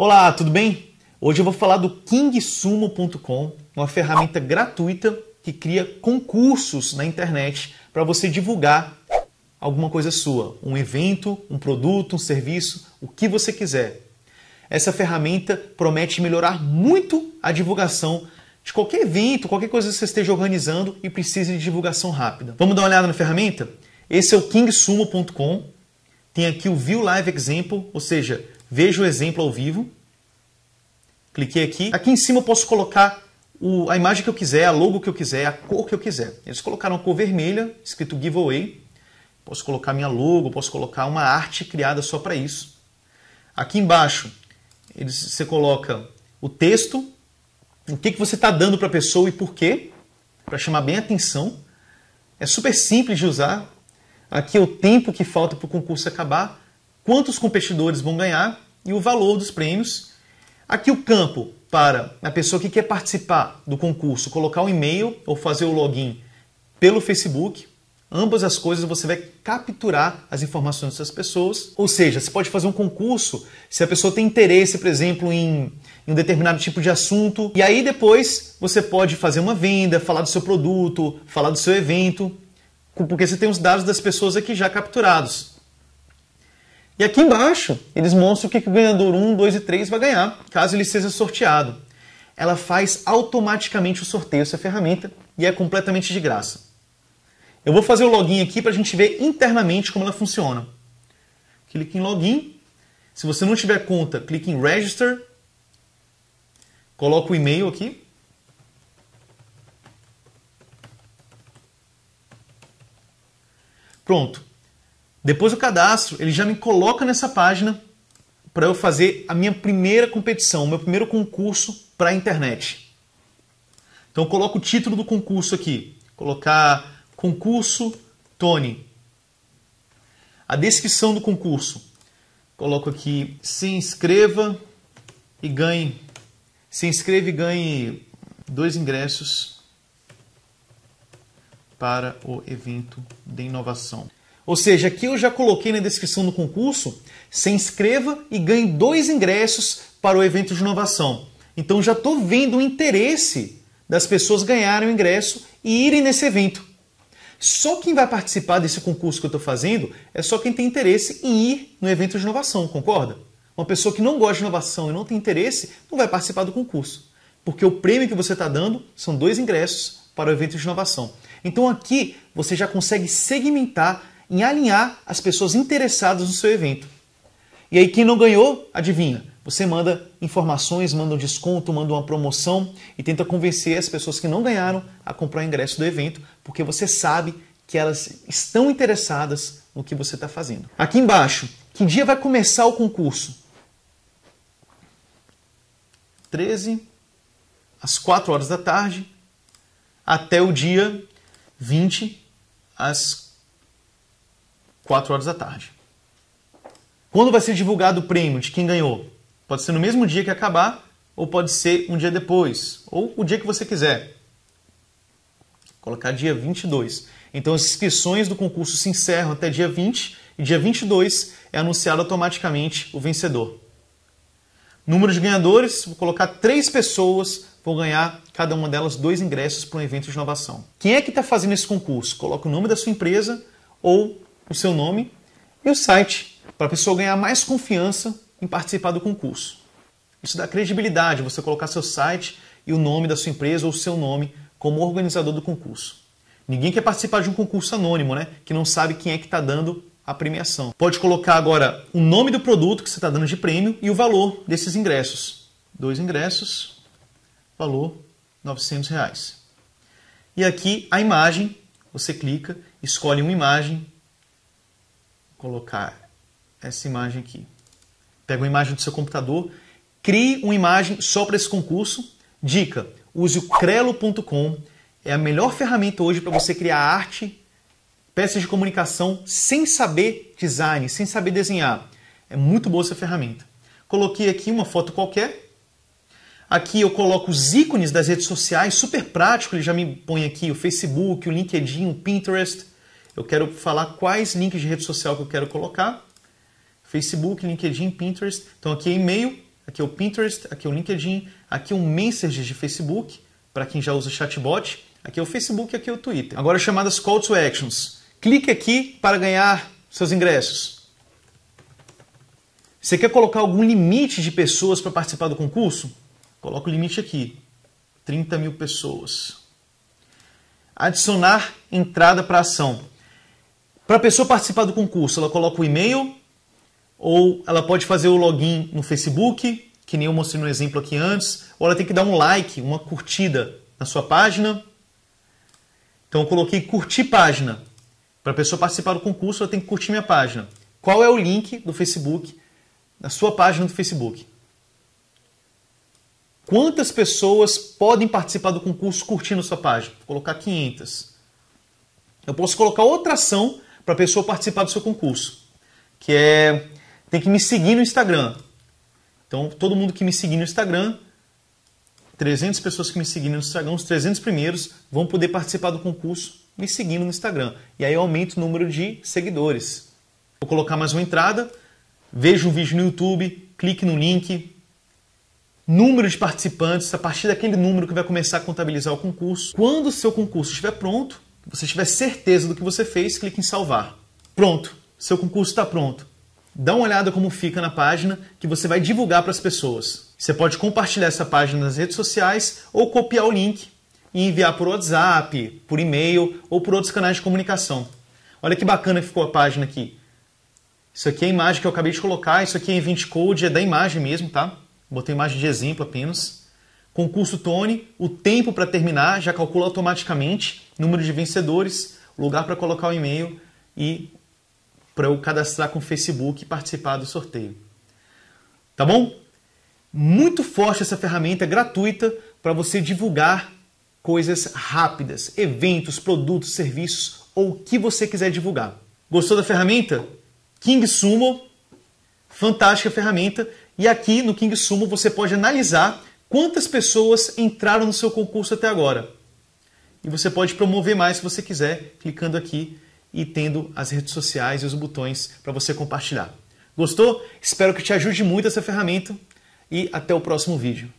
Olá, tudo bem? Hoje eu vou falar do kingsumo.com, uma ferramenta gratuita que cria concursos na internet para você divulgar alguma coisa sua, um evento, um produto, um serviço, o que você quiser. Essa ferramenta promete melhorar muito a divulgação de qualquer evento, qualquer coisa que você esteja organizando e precise de divulgação rápida. Vamos dar uma olhada na ferramenta? Esse é o kingsumo.com tem aqui o View Live Example, ou seja, veja o exemplo ao vivo. Cliquei aqui. Aqui em cima eu posso colocar o, a imagem que eu quiser, a logo que eu quiser, a cor que eu quiser. Eles colocaram a cor vermelha, escrito giveaway. Posso colocar minha logo, posso colocar uma arte criada só para isso. Aqui embaixo, eles, você coloca o texto, o que, que você está dando para a pessoa e por quê, para chamar bem a atenção. É super simples de usar, Aqui é o tempo que falta para o concurso acabar, quantos competidores vão ganhar e o valor dos prêmios. Aqui o campo para a pessoa que quer participar do concurso colocar o um e-mail ou fazer o login pelo Facebook. Ambas as coisas você vai capturar as informações dessas pessoas. Ou seja, você pode fazer um concurso se a pessoa tem interesse, por exemplo, em, em um determinado tipo de assunto. E aí depois você pode fazer uma venda, falar do seu produto, falar do seu evento porque você tem os dados das pessoas aqui já capturados. E aqui embaixo, eles mostram o que o ganhador 1, 2 e 3 vai ganhar, caso ele seja sorteado. Ela faz automaticamente o sorteio, essa ferramenta, e é completamente de graça. Eu vou fazer o login aqui para a gente ver internamente como ela funciona. Clique em login. Se você não tiver conta, clique em register. Coloca o e-mail aqui. Pronto. Depois do cadastro, ele já me coloca nessa página para eu fazer a minha primeira competição, o meu primeiro concurso para a internet. Então eu coloco o título do concurso aqui. Colocar concurso Tony. A descrição do concurso. Coloco aqui se inscreva e ganhe. Se inscreva e ganhe dois ingressos para o evento de inovação. Ou seja, aqui eu já coloquei na descrição do concurso, se inscreva e ganhe dois ingressos para o evento de inovação. Então já estou vendo o interesse das pessoas ganharem o ingresso e irem nesse evento. Só quem vai participar desse concurso que eu estou fazendo é só quem tem interesse em ir no evento de inovação, concorda? Uma pessoa que não gosta de inovação e não tem interesse não vai participar do concurso, porque o prêmio que você está dando são dois ingressos para o evento de inovação. Então aqui você já consegue segmentar em alinhar as pessoas interessadas no seu evento. E aí quem não ganhou, adivinha? Você manda informações, manda um desconto, manda uma promoção e tenta convencer as pessoas que não ganharam a comprar o ingresso do evento, porque você sabe que elas estão interessadas no que você está fazendo. Aqui embaixo, que dia vai começar o concurso? 13 às 4 horas da tarde até o dia 20 às 4 horas da tarde. Quando vai ser divulgado o prêmio de quem ganhou? Pode ser no mesmo dia que acabar, ou pode ser um dia depois, ou o dia que você quiser. Vou colocar dia 22. Então as inscrições do concurso se encerram até dia 20 e dia 22 é anunciado automaticamente o vencedor. Número de ganhadores, vou colocar três pessoas, vou ganhar cada uma delas dois ingressos para um evento de inovação. Quem é que está fazendo esse concurso? Coloca o nome da sua empresa ou o seu nome e o site, para a pessoa ganhar mais confiança em participar do concurso. Isso dá credibilidade, você colocar seu site e o nome da sua empresa ou o seu nome como organizador do concurso. Ninguém quer participar de um concurso anônimo, né? Que não sabe quem é que está dando a premiação. Pode colocar agora o nome do produto que você está dando de prêmio e o valor desses ingressos. Dois ingressos, valor 900. Reais. E aqui a imagem, você clica, escolhe uma imagem, Vou colocar essa imagem aqui. Pega uma imagem do seu computador, crie uma imagem só para esse concurso. Dica: use o crelo.com, é a melhor ferramenta hoje para você criar arte peças de comunicação sem saber design, sem saber desenhar. É muito boa essa ferramenta. Coloquei aqui uma foto qualquer. Aqui eu coloco os ícones das redes sociais, super prático, ele já me põe aqui o Facebook, o LinkedIn, o Pinterest. Eu quero falar quais links de rede social que eu quero colocar. Facebook, LinkedIn, Pinterest. Então aqui é e-mail, aqui é o Pinterest, aqui é o LinkedIn, aqui é o Messages de Facebook, para quem já usa chatbot. Aqui é o Facebook, aqui é o Twitter. Agora chamadas Call to Actions. Clique aqui para ganhar seus ingressos. Você quer colocar algum limite de pessoas para participar do concurso? Coloca o limite aqui: 30 mil pessoas. Adicionar entrada para ação. Para a pessoa participar do concurso, ela coloca o e-mail ou ela pode fazer o login no Facebook, que nem eu mostrei no exemplo aqui antes, ou ela tem que dar um like, uma curtida na sua página. Então eu coloquei curtir página. Para a pessoa participar do concurso, ela tem que curtir minha página. Qual é o link do Facebook, da sua página do Facebook? Quantas pessoas podem participar do concurso curtindo sua página? Vou colocar 500. Eu posso colocar outra ação para a pessoa participar do seu concurso, que é tem que me seguir no Instagram. Então, todo mundo que me seguir no Instagram, 300 pessoas que me seguirem no Instagram, os 300 primeiros vão poder participar do concurso me seguindo no Instagram. E aí eu aumento o número de seguidores. Vou colocar mais uma entrada, vejo um vídeo no YouTube, clique no link, número de participantes, a partir daquele número que vai começar a contabilizar o concurso. Quando o seu concurso estiver pronto, você tiver certeza do que você fez, clique em salvar. Pronto, seu concurso está pronto. Dá uma olhada como fica na página que você vai divulgar para as pessoas. Você pode compartilhar essa página nas redes sociais ou copiar o link e enviar por WhatsApp, por e-mail ou por outros canais de comunicação. Olha que bacana ficou a página aqui. Isso aqui é a imagem que eu acabei de colocar, isso aqui é event code, é da imagem mesmo, tá? Botei imagem de exemplo apenas. Concurso Tony, o tempo para terminar já calcula automaticamente, número de vencedores, lugar para colocar o e-mail e para eu cadastrar com o Facebook e participar do sorteio. Tá bom? Muito forte essa ferramenta gratuita para você divulgar coisas rápidas, eventos, produtos, serviços ou o que você quiser divulgar. Gostou da ferramenta? King Sumo, fantástica ferramenta. E aqui no King Sumo você pode analisar quantas pessoas entraram no seu concurso até agora. E você pode promover mais se você quiser, clicando aqui e tendo as redes sociais e os botões para você compartilhar. Gostou? Espero que te ajude muito essa ferramenta e até o próximo vídeo.